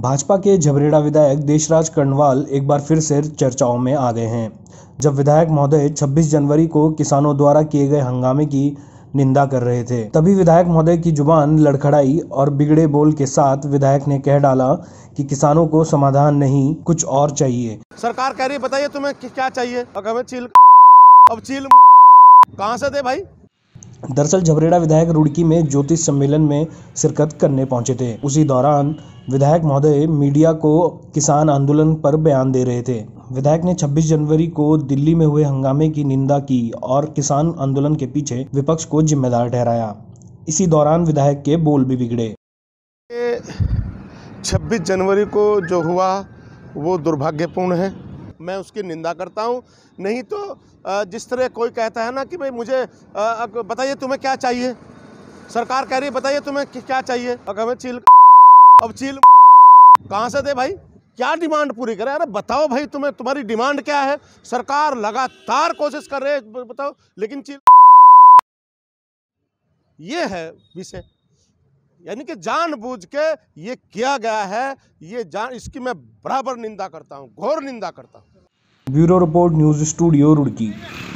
भाजपा के झबरेड़ा विधायक देशराज कर्णवाल एक बार फिर से चर्चाओं में आ गए हैं जब विधायक महोदय 26 जनवरी को किसानों द्वारा किए गए हंगामे की निंदा कर रहे थे तभी विधायक महोदय की जुबान लड़खड़ाई और बिगड़े बोल के साथ विधायक ने कह डाला कि किसानों को समाधान नहीं कुछ और चाहिए सरकार कह रही बताइए तुम्हें क्या चाहिए अब चील अब चील कहाँ से दे भाई दरअसल झबरेड़ा विधायक रुड़की में ज्योतिष सम्मेलन में शिरकत करने पहुंचे थे उसी दौरान विधायक महोदय मीडिया को किसान आंदोलन पर बयान दे रहे थे विधायक ने 26 जनवरी को दिल्ली में हुए हंगामे की निंदा की और किसान आंदोलन के पीछे विपक्ष को जिम्मेदार ठहराया इसी दौरान विधायक के बोल भी बिगड़े छब्बीस जनवरी को जो हुआ वो दुर्भाग्यपूर्ण है मैं उसकी निंदा करता हूँ नहीं तो जिस तरह कोई कहता है ना कि भाई मुझे बताइए तुम्हें क्या चाहिए सरकार कह रही है बताइए तुम्हें क्या चाहिए अगर हमें चील अब चील कहाँ से दे भाई क्या डिमांड पूरी करें अरे बताओ भाई तुम्हें तुम्हारी डिमांड क्या है सरकार लगातार कोशिश कर रहे है बताओ लेकिन चील ये है विषय यानी कि जानबूझ के ये किया गया है ये जान इसकी मैं बराबर निंदा करता हूँ घोर निंदा करता हूँ bureau report news studio Roorkee